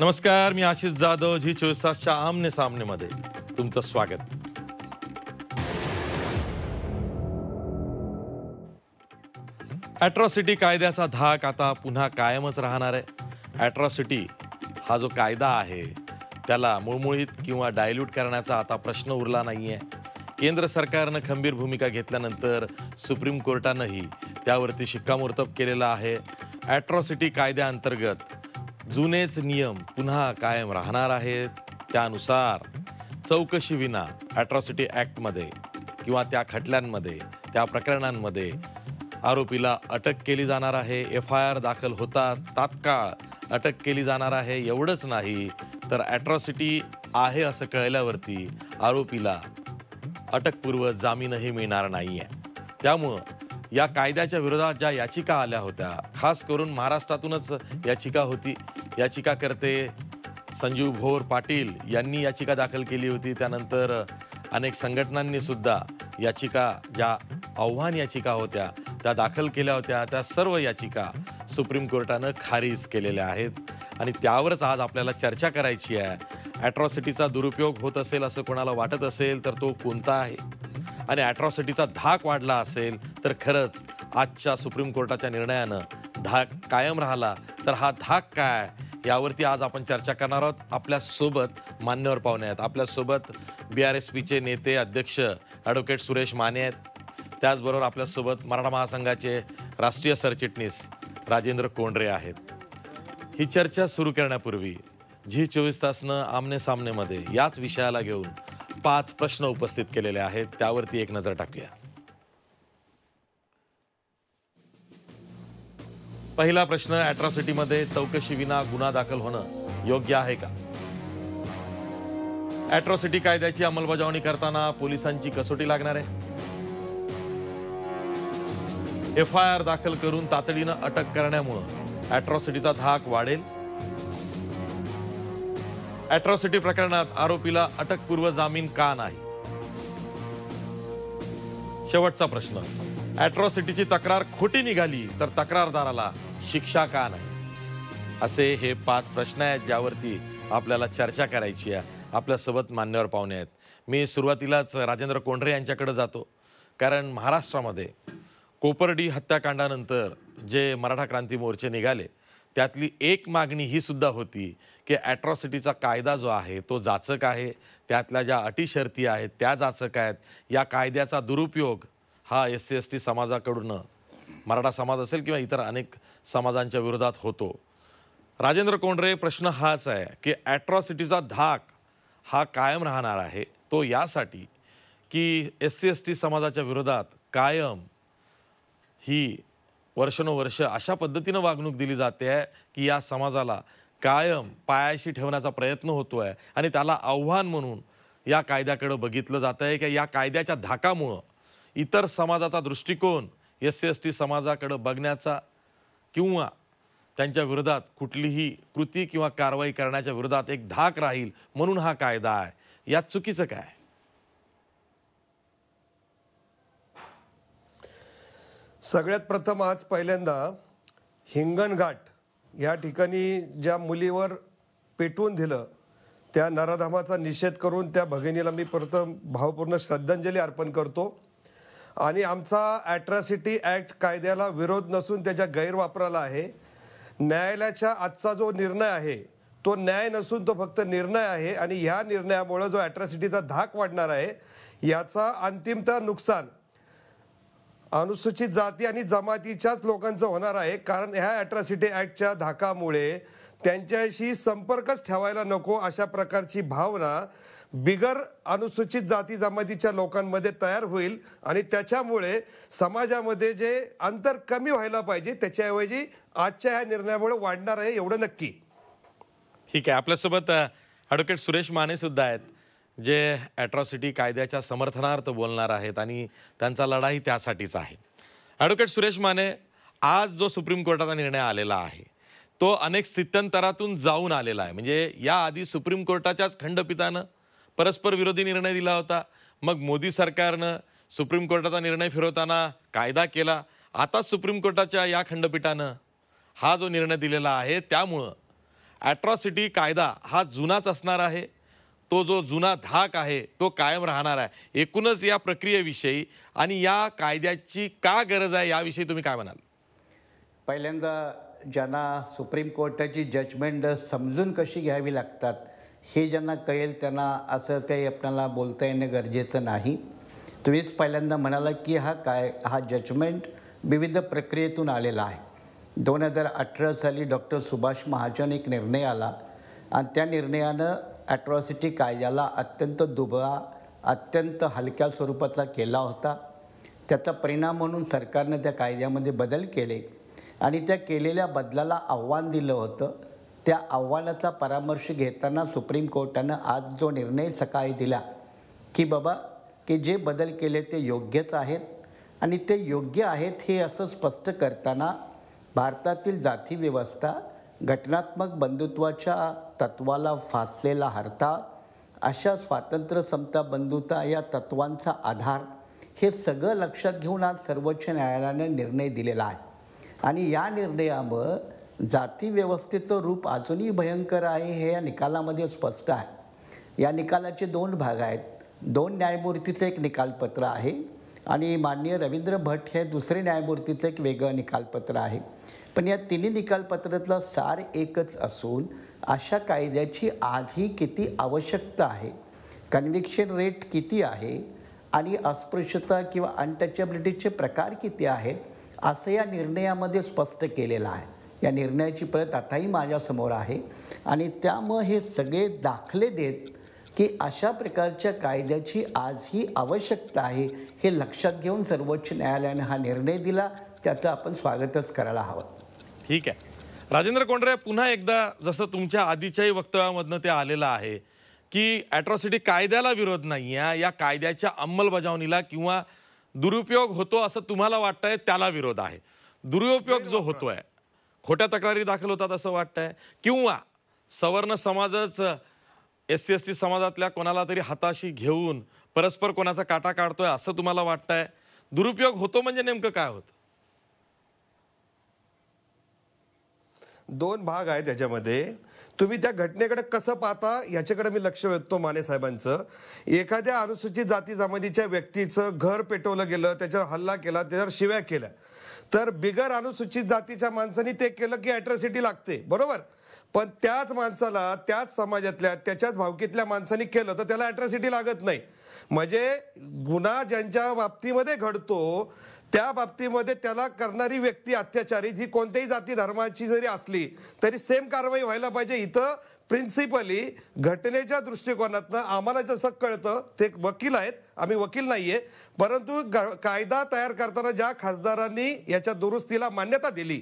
नमस्कार मी आशिष जाधव झी चोवीस तासच्या आमने मध्ये तुमचं स्वागत ॲट्रॉसिटी कायद्याचा धाक आता पुन्हा कायमच राहणार आहे ॲट्रॉसिटी हा जो कायदा आहे त्याला मुळमुळीत किंवा डायल्यूट करण्याचा आता प्रश्न उरला नाही आहे केंद्र सरकारनं खंबीर भूमिका घेतल्यानंतर सुप्रीम कोर्टानंही त्यावरती शिक्कामोर्तब केलेलं आहे ॲट्रॉसिटी कायद्याअंतर्गत जुनेच नियम पुन्हा कायम राहणार आहेत त्यानुसार चौकशीविना ॲट्रॉसिटी ॲक्टमध्ये किंवा त्या खटल्यांमध्ये त्या प्रकरणांमध्ये आरोपीला अटक केली जाणार आहे एफ आय आर दाखल होता तात्काळ अटक केली जाणार आहे एवढंच नाही तर ॲट्रॉसिटी आहे असं कळल्यावरती आरोपीला अटकपूर्व जामीनही मिळणार नाही आहे त्यामुळं या कायद्याच्या विरोधात ज्या याचिका आल्या होत्या खास करून महाराष्ट्रातूनच याचिका होती याचिकाकर्ते संजीव भोर पाटील यांनी याचिका दाखल केली होती त्यानंतर अनेक संघटनांनी सुद्धा याचिका ज्या आव्हान याचिका होत्या त्या दाखल केल्या होत्या त्या सर्व याचिका सुप्रीम कोर्टानं खारिज केलेल्या आहेत आणि त्यावरच आज आपल्याला चर्चा करायची आहे ॲट्रॉसिटीचा दुरुपयोग होत असेल असं कोणाला वाटत असेल तर तो कोणता आहे आणि अॅट्रॉसिटीचा धाक वाढला असेल तर खरंच आजच्या सुप्रीम कोर्टाच्या निर्णयानं धाक कायम राहिला तर हा धाक काय यावरती आज आपण चर्चा करणार आहोत आपल्यासोबत मान्यवर पाहुणे आहेत आपल्यासोबत बी आर एस पीचे नेते अध्यक्ष ॲडव्होकेट सुरेश माने आहेत त्याचबरोबर आपल्यासोबत मराठा महासंघाचे राष्ट्रीय सरचिटणीस राजेंद्र कोंडरे आहेत ही चर्चा सुरू करण्यापूर्वी झी चोवीस तासनं आमने सामनेमध्ये याच विषयाला घेऊन पाच प्रश्न उपस्थित केलेले आहेत त्यावरती एक नजर टाकूया पहिला प्रश्न अॅट्रॉसिटीमध्ये विना गुन्हा दाखल होणं योग्य आहे का अॅट्रॉसिटी कायद्याची अंमलबजावणी करताना पोलिसांची कसोटी लागणार आहे एफ आय आर दाखल करून तातडीनं अटक करण्यामुळं अॅट्रॉसिटीचा धाक वाढेल अॅट्रॉसिटी प्रकरणात आरोपीला अटकपूर्व जामीन का नाही शेवटचा प्रश्न अॅट्रॉसिटीची तक्रार खोटी निघाली तर तक्रारदाराला शिक्षा का नाही असे हे पाच प्रश्न आहेत ज्यावरती आपल्याला चर्चा करायची आहे आपल्यासोबत मान्यवर पाहुणे आहेत मी सुरुवातीलाच राजेंद्र कोंढरे यांच्याकडे जातो कारण महाराष्ट्रामध्ये कोपर्डी हत्याकांडानंतर जे मराठा क्रांती मोर्चे निघाले त्यातली एक मागणी ही सुद्धा होती की ॲट्रॉसिटीचा कायदा जो आहे तो जाचक आहे त्यातल्या ज्या अटी शर्ती आहेत त्या जाचक आहेत या कायद्याचा दुरुपयोग हा एस सी एस टी समाजाकडून मराठा समाज असेल किंवा इतर अनेक समाजांच्या विरोधात होतो राजेंद्र कोंडरे प्रश्न हाच आहे की ॲट्रॉसिटीचा धाक हा कायम राहणार आहे तो यासाठी की एस सी एस टी समाजाच्या विरोधात कायम ही वर्षानुवर्ष अशा पद्धतीनं वागणूक दिली जाते आहे की या समाजाला कायम पायाशी ठेवण्याचा प्रयत्न होतो आहे आणि त्याला आव्हान म्हणून या कायद्याकडं बघितलं जातं आहे की या कायद्याच्या धाकामुळं इतर समाजाचा दृष्टिकोन एस सी एस टी समाजाकडं बघण्याचा किंवा त्यांच्या विरोधात कुठलीही कृती किंवा कारवाई करण्याच्या विरोधात एक धाक राहील म्हणून हा कायदा आहे यात चुकीचं काय सगळ्यात प्रथम आज पहिल्यांदा हिंगणघाट या ठिकाणी ज्या मुलीवर पेटवून दिलं त्या नराधामाचा निषेध करून त्या भगिनीला मी प्रथम भावपूर्ण श्रद्धांजली अर्पण करतो आणि आमचा ॲट्रॉसिटी ॲक्ट कायद्याला विरोध नसून त्याच्या गैरवापराला आहे न्यायालयाच्या आजचा जो निर्णय आहे तो न्याय नसून तो फक्त निर्णय आहे आणि ह्या निर्णयामुळे जो ॲट्रॉसिटीचा धाक वाढणार आहे याचा अंतिमतः नुकसान अनुसूचित जाती आणि जमातीच्याच लोकांचं होणार आहे कारण ह्या अॅट्रॉसिटी ऍक्टच्या धाकामुळे त्यांच्याशी संपर्कच ठेवायला नको अशा प्रकारची भावना बिगर अनुसूचित जाती जमातीच्या लोकांमध्ये तयार होईल आणि त्याच्यामुळे समाजामध्ये जे अंतर कमी व्हायला पाहिजे त्याच्याऐवजी आजच्या ह्या निर्णयामुळे वाढणार आहे एवढं नक्की ठीक आहे आपल्यासोबत ॲडव्होकेट सुरेश माने सुद्धा आहेत जे ॲट्रॉसिटी कायद्याच्या समर्थनार्थ बोलणार आहेत आणि त्यांचा लढाही त्यासाठीच आहे ॲडव्होकेट सुरेश माने आज जो सुप्रीम कोर्टाचा निर्णय आलेला आहे तो अनेक स्थित्यंतरातून जाऊन आलेला आहे म्हणजे याआधी सुप्रीम कोर्टाच्याच खंडपीठानं परस्पर विरोधी निर्णय दिला होता मग मोदी सरकारनं सुप्रीम कोर्टाचा निर्णय फिरवताना कायदा केला आता सुप्रीम कोर्टाच्या या खंडपीठानं हा जो निर्णय दिलेला आहे त्यामुळं ॲट्रॉसिटी कायदा हा जुनाच असणार आहे तो जो जुना धाक आहे तो कायम राहणार आहे एकूणच या प्रक्रियेविषयी आणि या कायद्याची का गरज आहे याविषयी तुम्ही काय म्हणाल पहिल्यांदा ज्यांना सुप्रीम कोर्टाची जजमेंट समजून कशी घ्यावी लागतात हे ज्यांना कळेल त्यांना असं काही आपल्याला बोलता येणं गरजेचं नाही तुम्हीच पहिल्यांदा म्हणाला की हा काय हा जजमेंट विविध प्रक्रियेतून आलेला आहे दोन हजार अठरा साली डॉक्टर सुभाष महाजन एक निर्णय आला आणि त्या निर्णयानं ॲट्रॉसिटी कायद्याला अत्यंत दुबळा अत्यंत हलक्या स्वरूपाचा केला होता त्याचा परिणाम म्हणून सरकारनं त्या कायद्यामध्ये बदल केले आणि त्या केलेल्या बदलाला आव्हान दिलं होतं त्या आव्हानाचा परामर्श घेताना सुप्रीम कोर्टानं आज जो निर्णय सकाळी दिला की बाबा की जे बदल केले ते योग्यच आहेत आणि ते योग्य आहेत हे असं स्पष्ट करताना भारतातील जाती व्यवस्था घटनात्मक बंधुत्वाच्या तत्वाला फासलेला हरता अशा स्वातंत्र्य समता बंधुता या तत्वांचा आधार हे सगळं लक्षात घेऊन आज सर्वोच्च न्यायालयाने निर्णय दिलेला आहे आणि या निर्णयामुळं जाती व्यवस्थेचं रूप अजूनही भयंकर आहे हे या निकालामध्ये स्पष्ट आहे या निकालाचे दोन भाग आहेत दोन न्यायमूर्तीचं एक निकालपत्र आहे आणि माननीय रवींद्र भट हे दुसरे न्यायमूर्तीचं एक वेगळं निकालपत्र आहे पण या तिन्ही निकालपत्रातला सार एकच असून अशा कायद्याची आजही किती आवश्यकता आहे कन्व्हिक्शन रेट किती आहे आणि अस्पृश्यता किंवा अनटचेबिलिटीचे प्रकार किती आहेत असं या निर्णयामध्ये स्पष्ट केलेलं आहे या निर्णयाची प्रत आताही माझ्यासमोर आहे आणि त्यामुळं हे सगळे दाखले देत की अशा प्रकारच्या कायद्याची आजही आवश्यकता आहे हे लक्षात घेऊन सर्वोच्च न्यायालयाने हा निर्णय दिला त्याचं आपण स्वागतच करायला हवं ठीक आहे राजेंद्र कोंडरे पुन्हा एकदा जसं तुमच्या आधीच्याही वक्तव्यामधनं ते आलेलं आहे की ॲट्रॉसिटी कायद्याला विरोध नाही आहे या कायद्याच्या अंमलबजावणीला किंवा दुरुपयोग होतो असं तुम्हाला वाटतंय त्याला विरोध आहे दुरुपयोग जो होतोय खोट्या तक्रारी दाखल होतात असं वाटतंय किंवा सवर्ण समाजच एस सी एस टी समाजातल्या कोणाला तरी हाताशी घेऊन परस्पर कोणाचा काटा काढतोय असं तुम्हाला वाटतंय दुरुपयोग होतो म्हणजे नेमकं काय होत दोन भाग आहेत त्याच्यामध्ये तुम्ही त्या घटनेकडे कसं पाहता याच्याकडे मी लक्ष वेधतो माने साहेबांचं एखाद्या अनुसूचित जाती जमातीच्या व्यक्तीचं घर पेटवलं गेलं त्याच्यावर हल्ला केला त्याच्यावर शिव्या केल्या तर बिगर अनुसूचित जातीच्या माणसांनी ते केलं की अॅट्रॉसिटी लागते बरोबर पण त्याच माणसाला त्याच समाजातल्या त्याच्याच भावकीतल्या माणसांनी केलं तर त्याला अॅट्रॉसिटी लागत नाही म्हणजे गुन्हा ज्यांच्या बाबतीमध्ये घडतो त्या बाबतीमध्ये त्याला करणारी व्यक्ती अत्याचारी ही कोणत्याही जाती धर्माची जरी असली तरी सेम कारवाई व्हायला पाहिजे इथं प्रिन्सिपली घटनेच्या दृष्टिकोनातनं आम्हाला जसं कळतं ते वकील आहेत आम्ही वकील नाहीये परंतु कायदा तयार करताना ज्या खासदारांनी याच्या दुरुस्तीला मान्यता दिली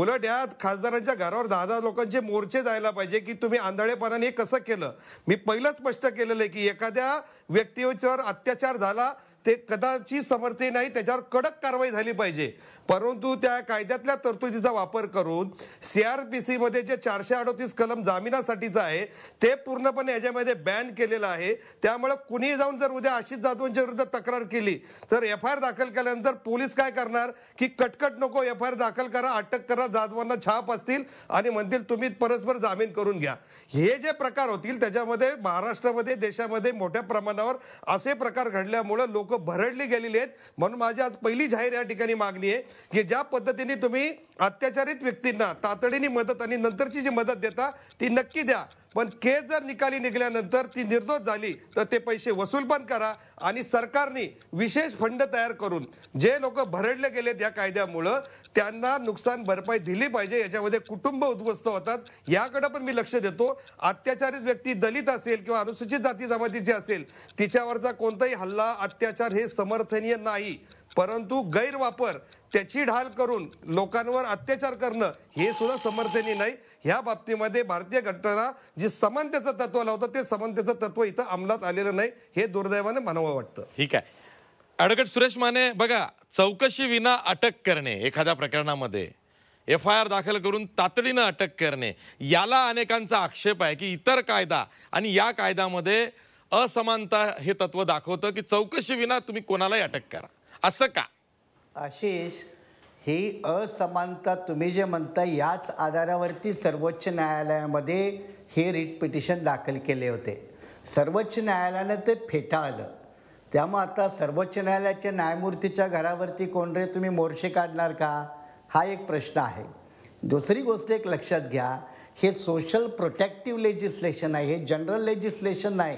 उलट यात खासदारांच्या घरावर दहा दहा लोकांचे मोर्चे जायला पाहिजे की तुम्ही आंधळेपणाने हे कसं केलं मी पहिलं स्पष्ट केलेलं आहे की एखाद्या व्यक्तीवर अत्याचार झाला ते कदाचित समर्थी नाही त्याच्यावर कडक कारवाई झाली पाहिजे परंतु त्या कायद्यातल्या तरतुदीचा वापर करून सी आर पी जे चारशे अडोतीस कलम जामिनासाठीचं आहे ते पूर्णपणे याच्यामध्ये बॅन केलेलं आहे त्यामुळे कुणीही जाऊन जर उद्या आशिष जाधवांच्या विरुद्ध तक्रार केली तर एफ आय आर दाखल केल्यानंतर पोलीस काय करणार की कटकट नको एफ आय आर दाखल करा अटक करा जाधवांना छाप असतील आणि म्हणतील तुम्ही परस्पर जामीन करून घ्या हे जे प्रकार होतील त्याच्यामध्ये महाराष्ट्रामध्ये देशामध्ये मोठ्या प्रमाणावर असे प्रकार घडल्यामुळे लोक भरडली गेलेली आहेत म्हणून माझी आज पहिली जाहीर या ठिकाणी मागणी आहे की ज्या पद्धतीने तुम्ही अत्याचारित व्यक्तींना तातडीने मदत आणि नंतरची जी मदत देता ती नक्की द्या पण केस जर निकाली निघाल्यानंतर ती निर्दोष झाली तर ते पैसे वसूल पण करा आणि सरकारने विशेष फंड तयार करून जे लोक भरडले गेलेत या कायद्यामुळं त्यांना नुकसान भरपाई दिली पाहिजे याच्यामध्ये कुटुंब उद्ध्वस्त होतात याकडे पण मी लक्ष देतो अत्याचारित व्यक्ती दलित असेल किंवा अनुसूचित जाती जमातीची असेल तिच्यावरचा कोणताही हल्ला अत्याचार हे समर्थनीय नाही परंतु गैरवापर त्याची ढाल करून लोकांवर अत्याचार करणं हे सुद्धा समर्थनीय नाही ह्या बाबतीमध्ये भारतीय घटना जे समानतेचं तत्व लावतं ते समानतेचं तत्व इथं अंमलात आलेलं नाही हे दुर्दैवाने म्हणावं वाटतं ठीक आहे अडगट सुरेश माने बघा चौकशी विना अटक करणे एखाद्या प्रकरणामध्ये एफ आय आर दाखल करून तातडीनं अटक करणे याला अनेकांचा आक्षेप आहे की इतर कायदा आणि या कायद्यामध्ये असमानता हे तत्व दाखवतं की चौकशी विना तुम्ही कोणालाही अटक करा असं का आशिष ही असमानता तुम्ही जे म्हणता याच आधारावरती सर्वोच्च न्यायालयामध्ये हे रिट पिटिशन दाखल केले होते सर्वोच्च न्यायालयानं ते फेटाळलं त्यामुळं आता सर्वोच्च न्यायालयाच्या न्यायमूर्तीच्या घरावरती कोण रे तुम्ही मोर्चे काढणार का हा एक प्रश्न आहे दुसरी गोष्ट एक लक्षात घ्या हे सोशल प्रोटेक्टिव्ह लेजिस्लेशन आहे हे जनरल लेजिस्लेशन नाही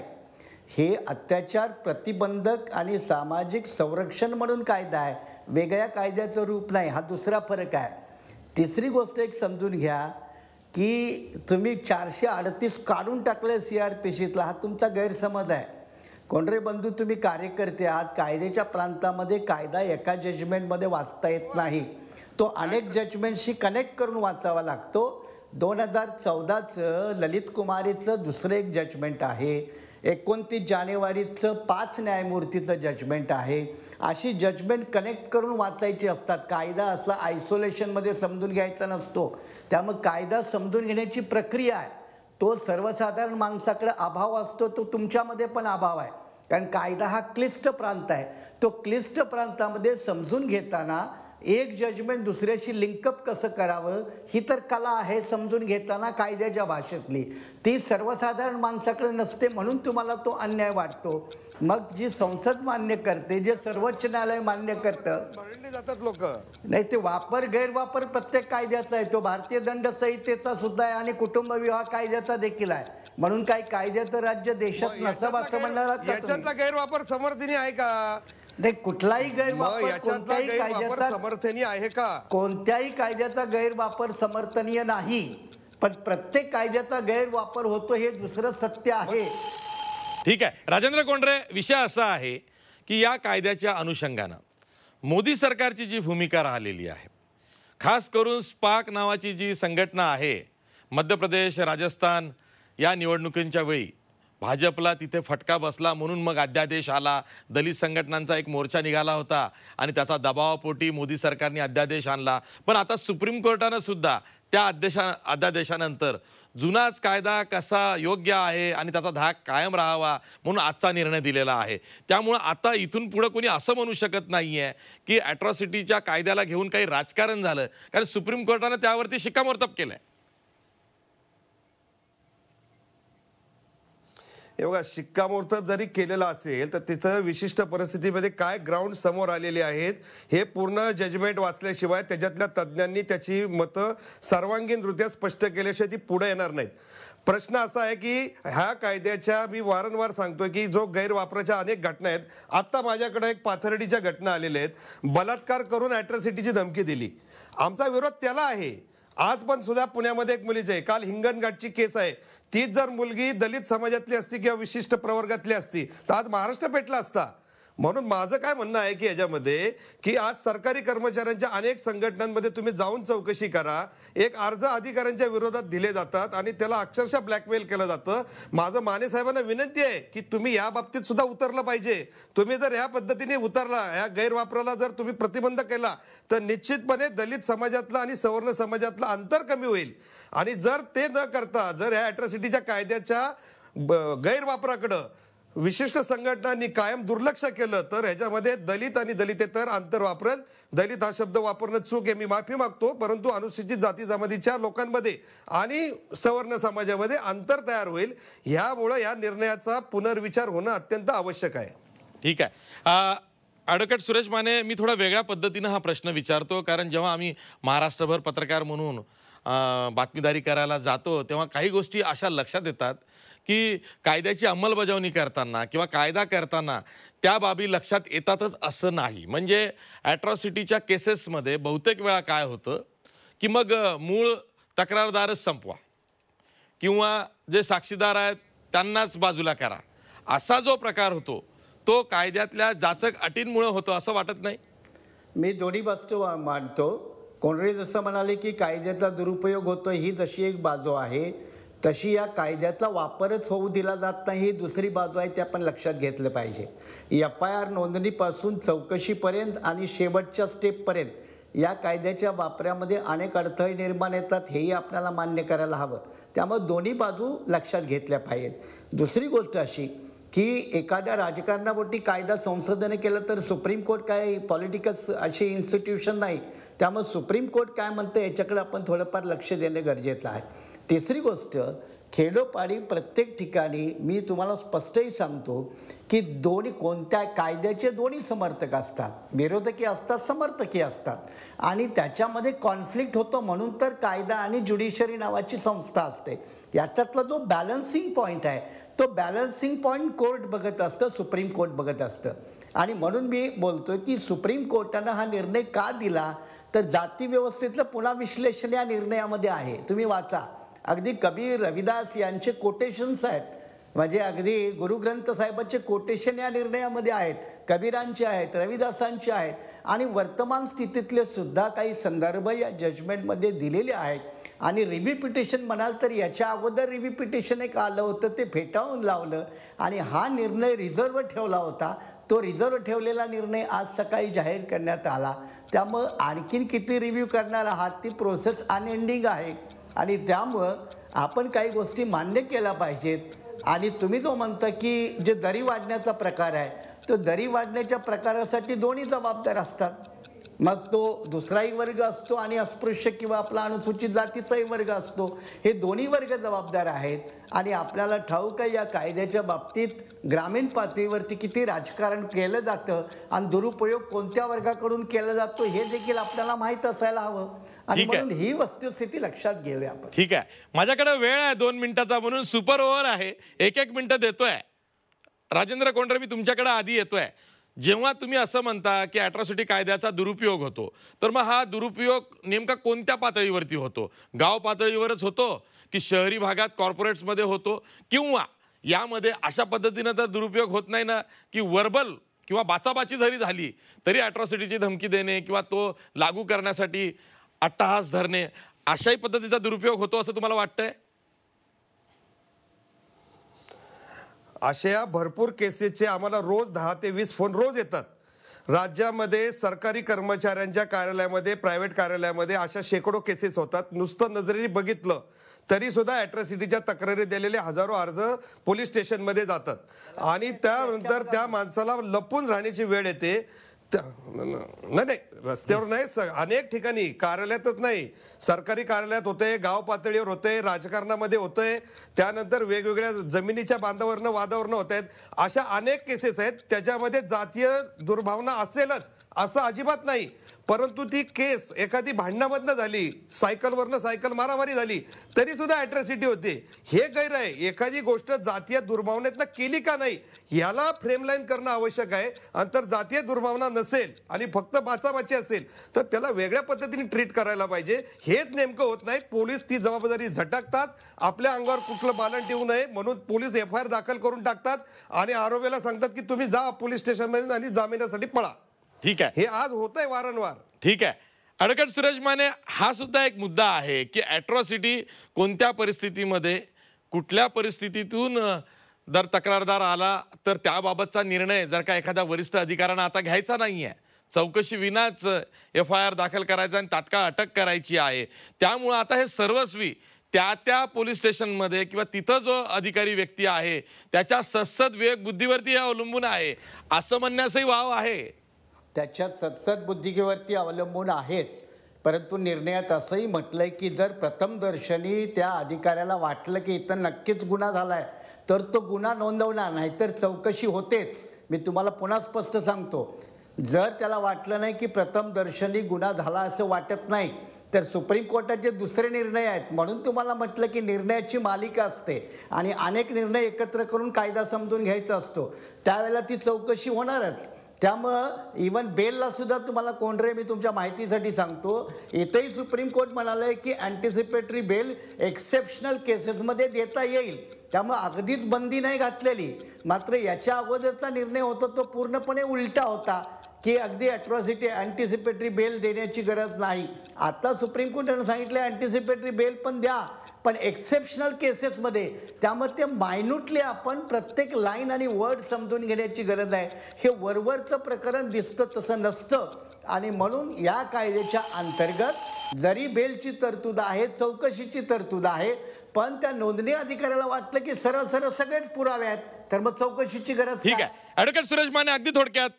हे अत्याचार प्रतिबंधक आणि सामाजिक संरक्षण म्हणून कायदा आहे वेगळ्या कायद्याचं रूप नाही हा दुसरा फरक आहे तिसरी गोष्ट एक समजून घ्या की तुम्ही चारशे अडतीस काढून टाकले सी आर पी सीतला हा तुमचा गैरसमज आहे कोणरे बंधू तुम्ही कार्यकर्ते आहात कायद्याच्या प्रांतामध्ये कायदा एका जजमेंटमध्ये वाचता येत नाही तो अनेक जजमेंटशी कनेक्ट करून वाचावा लागतो दोन हजार चौदाचं ललित कुमारीचं दुसरं एक जजमेंट आहे एकोणतीस जानेवारीचं पाच न्यायमूर्तीचं जजमेंट आहे अशी जजमेंट कनेक्ट करून वाचायची असतात कायदा असा आयसोलेशनमध्ये समजून घ्यायचा नसतो त्यामुळे कायदा समजून घेण्याची प्रक्रिया आहे तो सर्वसाधारण माणसाकडे अभाव असतो तो तुमच्यामध्ये पण अभाव आहे कारण कायदा हा क्लिष्ट प्रांत आहे तो क्लिष्ट प्रांतामध्ये समजून घेताना एक जजमेंट दुसऱ्याशी लिंकअप कसं करावं ही तर कला आहे समजून घेताना कायद्याच्या भाषेतली ती सर्वसाधारण माणसाकडे नसते म्हणून तुम्हाला तो अन्याय वाटतो मग जी संसद मान्य करते जे सर्वोच्च न्यायालय मान्य करतं जातात लोक नाही ते वापर गैरवापर प्रत्येक कायद्याचा आहे तो भारतीय दंड संहितेचा सुद्धा आहे आणि कुटुंब विवाह कायद्याचा देखील आहे म्हणून काही कायद्याचं राज्य देशात नसावं असं म्हणणार गैरवापर समर्थनी आहे का नाही कुठलाही गैरवापर कोणत्याही कायद्याचा समर्थनीय आहे का कोणत्याही कायद्याचा गैरवापर समर्थनीय नाही पण प्रत्येक कायद्याचा गैरवापर होतो हे दुसरं सत्य आहे ठीक आहे राजेंद्र कोंडरे विषय असा आहे की या कायद्याच्या अनुषंगानं मोदी सरकारची जी भूमिका राहिलेली आहे खास करून स्पाक नावाची जी संघटना आहे मध्य प्रदेश राजस्थान या निवडणुकींच्या वेळी भाजपला तिथे फटका बसला म्हणून मग अध्यादेश आला दलित संघटनांचा एक मोर्चा निघाला होता आणि त्याचा दबावापोटी मोदी सरकारने अध्यादेश आणला पण आता सुप्रीम कोर्टानं सुद्धा त्या अध्यक्षा अध्यादेशानंतर जुनाच कायदा कसा योग्य आहे आणि त्याचा धाक कायम राहावा म्हणून आजचा निर्णय दिलेला आहे त्यामुळं आता इथून पुढं कोणी असं म्हणू शकत नाही आहे की ॲट्रॉसिटीच्या कायद्याला घेऊन काही राजकारण झालं कारण सुप्रीम कोर्टानं त्यावरती शिक्कामोर्तब केलं आहे हे बघा शिक्कामोर्तब जरी केलेलं असेल तर तिथं विशिष्ट परिस्थितीमध्ये काय ग्राउंड समोर आलेले आहेत हे पूर्ण जजमेंट वाचल्याशिवाय त्याच्यातल्या तज्ज्ञांनी त्याची मतं सर्वांगीणरित्या स्पष्ट केल्याशिवाय ती पुढे येणार नाहीत प्रश्न असा आहे की ह्या कायद्याच्या मी वारंवार सांगतोय की जो गैरवापराच्या अनेक घटना आहेत आत्ता माझ्याकडे एक पाथर्डीच्या घटना आलेल्या आहेत बलात्कार करून ॲट्रॉसिटीची धमकी दिली आमचा विरोध त्याला आहे आज पण सुद्धा पुण्यामध्ये एक मुलीचं आहे काल हिंगणघाटची केस आहे तीच जर मुलगी दलित समाजातली असती किंवा विशिष्ट प्रवर्गातली असती तर आज महाराष्ट्र पेटला असता म्हणून माझं काय म्हणणं आहे की याच्यामध्ये की आज सरकारी कर्मचाऱ्यांच्या अनेक संघटनांमध्ये तुम्ही जाऊन चौकशी करा एक अर्ज अधिकाऱ्यांच्या विरोधात दिले जातात आणि त्याला अक्षरशः ब्लॅकमेल केलं जातं माझं माने साहेबांना विनंती आहे की तुम्ही या बाबतीत सुद्धा उतरलं पाहिजे तुम्ही जर ह्या पद्धतीने उतरला ह्या गैरवापराला जर तुम्ही प्रतिबंध केला तर निश्चितपणे दलित समाजातला आणि सवर्ण समाजातलं अंतर कमी होईल आणि जर ते न करता जर या अॅट्रॉसिटीच्या कायद्याच्या गैरवापराकडं विशिष्ट संघटनांनी कायम दुर्लक्ष केलं तर ह्याच्यामध्ये दलित आणि तर अंतर वापरत दलित हा शब्द वापरणं चूक आहे मी माफी मागतो परंतु अनुसूचित जाती जमातीच्या लोकांमध्ये आणि सवर्ण समाजामध्ये अंतर तयार होईल ह्यामुळं या निर्णयाचा पुनर्विचार होणं अत्यंत आवश्यक आहे ठीक आहे अडकट सुरेश माने मी थोडा वेगळ्या पद्धतीनं हा प्रश्न विचारतो कारण जेव्हा आम्ही महाराष्ट्रभर पत्रकार म्हणून बातमीदारी करायला जातो तेव्हा काही गोष्टी अशा लक्षात येतात की कायद्याची अंमलबजावणी करताना किंवा कायदा करताना त्या बाबी लक्षात येतातच असं नाही म्हणजे ॲट्रॉसिटीच्या केसेसमध्ये बहुतेक वेळा काय होतं की मग मूळ तक्रारदारच संपवा किंवा जे साक्षीदार आहेत त्यांनाच बाजूला करा असा जो प्रकार होतो तो कायद्यातल्या जाचक अटींमुळे होतो असं वाटत नाही मी दोन्ही वस्तू मांडतो कोंडळी जसं म्हणाले की कायद्याचा दुरुपयोग होतो ही जशी एक बाजू आहे तशी या कायद्याचा वापरच होऊ दिला जात नाही ही दुसरी बाजू आहे ते आपण लक्षात घेतलं पाहिजे एफ आय आर नोंदणीपासून चौकशीपर्यंत आणि शेवटच्या स्टेपपर्यंत या कायद्याच्या वापरामध्ये अनेक अडथळे निर्माण येतात हेही आपल्याला मान्य करायला हवं त्यामुळे दोन्ही बाजू लक्षात घेतल्या पाहिजेत दुसरी गोष्ट अशी की एखाद्या राजकारणापोटी कायदा संसदेने केला तर सुप्रीम कोर्ट काय पॉलिटिकल्स अशी इन्स्टिट्यूशन नाही त्यामुळे सुप्रीम कोर्ट काय म्हणतं याच्याकडे आपण थोडंफार लक्ष देणं गरजेचं आहे तिसरी गोष्ट खेडोपाडी प्रत्येक ठिकाणी मी तुम्हाला स्पष्टही सांगतो की दोन्ही कोणत्या कायद्याचे दोन्ही समर्थक असतात विरोधकी असतात समर्थकी असतात आणि त्याच्यामध्ये कॉन्फ्लिक्ट होतो म्हणून तर कायदा आणि ज्युडिशरी नावाची संस्था असते याच्यातला जो बॅलन्सिंग पॉईंट आहे तो बॅलन्सिंग पॉईंट कोर्ट बघत असतं सुप्रीम कोर्ट बघत असतं आणि म्हणून मी बोलतो आहे की सुप्रीम कोर्टानं हा निर्णय का दिला तर व्यवस्थेतलं पुन्हा विश्लेषण या निर्णयामध्ये आहे तुम्ही वाचा अगदी कबीर रविदास यांचे कोटेशन्स आहेत म्हणजे अगदी गुरुग्रंथ साहेबांचे कोटेशन या निर्णयामध्ये आहेत कबीरांचे आहेत रविदासांचे आहेत आणि वर्तमान स्थितीतले सुद्धा काही संदर्भ या जजमेंटमध्ये दिलेले आहेत आणि रिव्हिपिटेशन म्हणाल तर याच्या अगोदर रिव्हिपिटेशन एक आलं होतं ते फेटाळून लावलं आणि हा निर्णय रिझर्व ठेवला होता तो रिझर्व ठेवलेला निर्णय आज सकाळी जाहीर करण्यात आला त्यामुळं आणखीन किती रिव्ह्यू करणार आहात ती प्रोसेस अनएंडिंग आहे आणि त्यामुळं आपण काही गोष्टी मान्य केल्या पाहिजेत आणि तुम्ही जो म्हणता की जे दरी वाढण्याचा प्रकार आहे तो दरी वाढण्याच्या प्रकारासाठी दोन्ही जबाबदार असतात मग तो दुसराही वर्ग असतो आणि अस्पृश्य किंवा आपला अनुसूचित जातीचाही वर्ग असतो हे दोन्ही वर्ग जबाबदार आहेत आणि आपल्याला ठाऊक आहे या कायद्याच्या बाबतीत ग्रामीण पातळीवरती किती राजकारण केलं जातं आणि दुरुपयोग कोणत्या वर्गाकडून केला जातो हे देखील आपल्याला माहीत असायला हवं आणि म्हणून ही वस्तुस्थिती लक्षात घेऊया आपण ठीक आहे माझ्याकडे वेळ आहे दोन मिनिटाचा म्हणून सुपर ओव्हर आहे एक एक मिनिटं देतोय राजेंद्र कोंडरे मी तुमच्याकडे आधी येतोय जेव्हा तुम्ही असं म्हणता की अॅट्रॉसिटी कायद्याचा दुरुपयोग होतो तर मग हा दुरुपयोग नेमका कोणत्या पातळीवरती होतो गाव पातळीवरच होतो की शहरी भागात कॉर्पोरेट्समध्ये होतो किंवा यामध्ये अशा पद्धतीनं तर दुरुपयोग होत नाही ना की वर्बल किंवा बाचाबाची जरी झाली तरी ॲट्रॉसिटीची धमकी देणे किंवा तो लागू करण्यासाठी अट्टहास धरणे अशाही पद्धतीचा दुरुपयोग होतो असं तुम्हाला वाटतंय अशा भरपूर केसेसचे आम्हाला रोज दहा ते वीस फोन रोज येतात राज्यामध्ये सरकारी कर्मचाऱ्यांच्या कार्यालयामध्ये प्रायव्हेट कार्यालयामध्ये अशा शेकडो केसेस होतात नुसतं नजरेने बघितलं तरी सुद्धा अॅट्रॉसिटीच्या तक्रारी दिलेले हजारो अर्ज पोलीस स्टेशनमध्ये जातात आणि त्यानंतर त्या माणसाला लपून राहण्याची वेळ येते नाही नाही रस्त्यावर नाही अनेक ठिकाणी कार्यालयातच नाही सरकारी कार्यालयात होते गाव पातळीवर होते राजकारणामध्ये होते त्यानंतर वेगवेगळ्या जमिनीच्या बांधावरनं वादावरनं होत आहेत अशा अनेक केसेस आहेत त्याच्यामध्ये जातीय दुर्भावना असेलच असं अजिबात नाही परंतु ती केस एखादी भांडणामधनं झाली सायकलवरनं सायकल मारामारी झाली तरी सुद्धा अॅट्रॉसिटी होते हे गैर आहे एखादी गोष्ट जातीय दुर्भावनेतनं केली का नाही याला फ्रेमलाईन करणं आवश्यक आहे आणि तर जातीय दुर्भावना नसेल आणि फक्त बाचाबाची असेल तर त्याला वेगळ्या पद्धतीने ट्रीट करायला पाहिजे हेच नेमकं होत नाही पोलीस ती जबाबदारी झटकतात आपल्या अंगावर कुठलं बालन ठेवू नये म्हणून पोलीस एफ आय आर दाखल करून टाकतात आणि आरोपीला सांगतात की तुम्ही जा पोलीस स्टेशनमध्ये आणि जामिनासाठी पळा ठीक आहे हे आज होत आहे वारंवार ठीक आहे अडकट सुरेश माने हा सुद्धा एक मुद्दा आहे की ॲट्रॉसिटी कोणत्या परिस्थितीमध्ये कुठल्या परिस्थितीतून जर तक्रारदार आला तर त्याबाबतचा निर्णय जर का एखाद्या वरिष्ठ अधिकाऱ्यांना आता घ्यायचा नाही आहे चौकशी विनाच एफ आय आर दाखल करायचा आणि तात्काळ अटक करायची आहे त्यामुळं आता हे सर्वस्वी त्या त्या पोलीस स्टेशनमध्ये किंवा तिथं जो अधिकारी व्यक्ती आहे त्याच्या ससद विवेक बुद्धीवरती हे अवलंबून आहे असं म्हणण्यासही वाव आहे त्याच्या सत्सद्बुद्धिकेवरती अवलंबून आहेच परंतु निर्णयात असंही म्हटलं आहे की जर प्रथमदर्शनी त्या अधिकाऱ्याला वाटलं की इथं नक्कीच गुन्हा झाला आहे तर तो गुन्हा नोंदवणार नाहीतर चौकशी होतेच मी तुम्हाला पुन्हा स्पष्ट सांगतो जर त्याला वाटलं नाही की प्रथमदर्शनी गुन्हा झाला असं वाटत नाही तर सुप्रीम कोर्टाचे दुसरे निर्णय आहेत म्हणून तुम्हाला म्हटलं की निर्णयाची मालिका असते आणि अनेक निर्णय एकत्र करून कायदा समजून घ्यायचा असतो त्यावेळेला ती चौकशी होणारच त्यामुळं इवन बेलला सुद्धा तुम्हाला कोण रे मी तुमच्या माहितीसाठी सांगतो इथंही सुप्रीम कोर्ट म्हणाले आहे की अँटिसिपेटरी बेल एक्सेप्शनल केसेसमध्ये देता येईल त्यामुळं अगदीच बंदी नाही घातलेली मात्र याच्या अगोदरचा निर्णय होता तो पूर्णपणे उलटा होता की अगदी अॅट्रॉसिटी अँटिसिपेटरी बेल देण्याची गरज नाही आता सुप्रीम कोर्टानं सांगितलं अँटिसिपेटरी बेल पण द्या पण एक्सेप्शनल केसेसमध्ये त्यामध्ये ते मायन्यूटली आपण प्रत्येक लाईन आणि वर्ड समजून घेण्याची गरज आहे हे वरवरचं प्रकरण दिसतं तसं नसतं आणि म्हणून या कायद्याच्या अंतर्गत जरी बेलची तरतूद आहे चौकशीची तरतूद आहे पण त्या नोंदणी अधिकाऱ्याला वाटलं की सरळ सरळ सगळेच पुरावे आहेत तर मग चौकशीची गरज ठीक आहे ॲडव्होकेट सुरेश माने अगदी थोडक्यात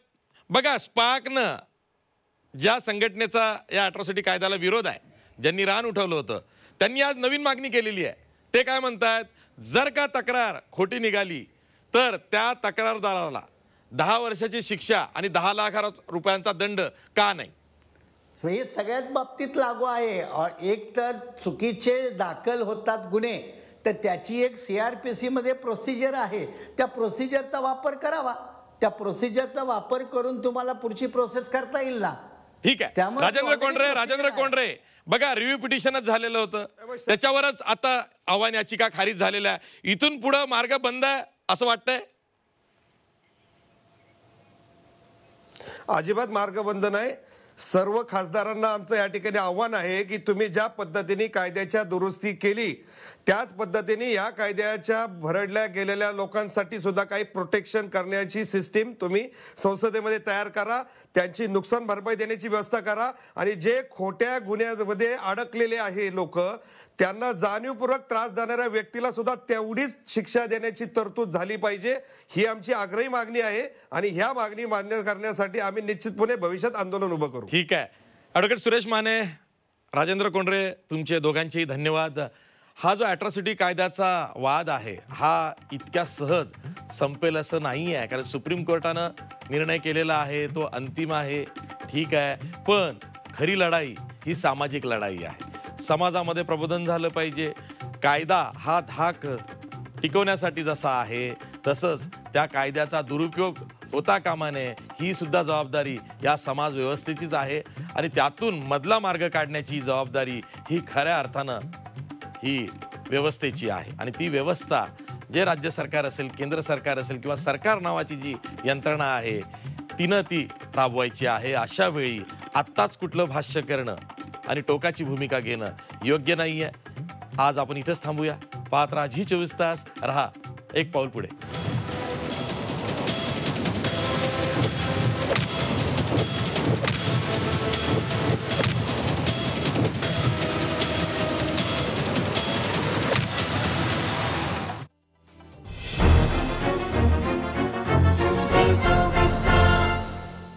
बघा स्पाकनं ज्या संघटनेचा या अट्रॉसिटी कायद्याला विरोध आहे ज्यांनी रान उठवलं होतं त्यांनी आज नवीन मागणी केलेली आहे ते काय म्हणतात जर का तक्रार खोटी निघाली तर त्या तक्रारदाराला दहा वर्षाची शिक्षा आणि दहा लाख रुपयांचा दंड का नाही हे सगळ्यात बाबतीत लागू आहे एक तर चुकीचे दाखल होतात गुन्हे तर त्याची एक सी आर पी सीमध्ये प्रोसिजर आहे त्या प्रोसिजरचा वापर करावा त्या प्रोसिजरचा वापर करून तुम्हाला पुढची प्रोसेस करता येईल ना ठीक आहे राजेंद्र कोंडरे राजेंद्र कोंडरे बघा रिव्ह्यू पिटिशनच झालेलं होतं त्याच्यावरच आता आव्हान याचिका खारीज झालेल्या आहे इथून पुढं मार्ग बंद आहे असं वाटतंय अजिबात मार्ग बंद नाही सर्व खासदारांना आमचं या ठिकाणी आव्हान आहे की तुम्ही ज्या पद्धतीने कायद्याच्या दुरुस्ती केली त्याच पद्धतीने या कायद्याच्या भरडल्या गेलेल्या लोकांसाठी सुद्धा काही प्रोटेक्शन करण्याची सिस्टीम तुम्ही संसदेमध्ये तयार करा त्यांची नुकसान भरपाई देण्याची व्यवस्था करा आणि जे खोट्या गुन्ह्यामध्ये अडकलेले आहे लोक त्यांना जाणीवपूर्वक त्रास देणाऱ्या व्यक्तीला सुद्धा तेवढीच शिक्षा देण्याची तरतूद झाली पाहिजे ही आमची आग्रही मागणी आहे आणि ह्या मागणी मान्य करण्यासाठी आम्ही निश्चितपणे भविष्यात आंदोलन उभं करू ठीक आहे ॲडव्होकेट सुरेश माने राजेंद्र कोंडरे तुमचे दोघांचेही धन्यवाद हा जो अॅट्रॉसिटी कायद्याचा वाद आहे हा इतक्या सहज संपेल असं नाही आहे कारण सुप्रीम कोर्टानं निर्णय केलेला आहे तो अंतिम आहे ठीक आहे पण खरी लढाई ही सामाजिक लढाई आहे समाजामध्ये प्रबोधन झालं पाहिजे कायदा हा धाक टिकवण्यासाठी जसा आहे तसंच त्या कायद्याचा दुरुपयोग होता कामाने ही सुद्धा जबाबदारी या समाज व्यवस्थेचीच आहे आणि त्यातून मधला मार्ग काढण्याची जबाबदारी ही खऱ्या अर्थानं ही व्यवस्थेची आहे आणि ती व्यवस्था जे राज्य सरकार असेल केंद्र सरकार असेल किंवा सरकार नावाची जी यंत्रणा आहे तिनं ती राबवायची आहे अशा वेळी आत्ताच कुठलं भाष्य करणं आणि टोकाची भूमिका घेणं योग्य नाही आहे आज आपण इथंच थांबूया पाहत राहा चोवीस तास रहा एक पाऊल पुढे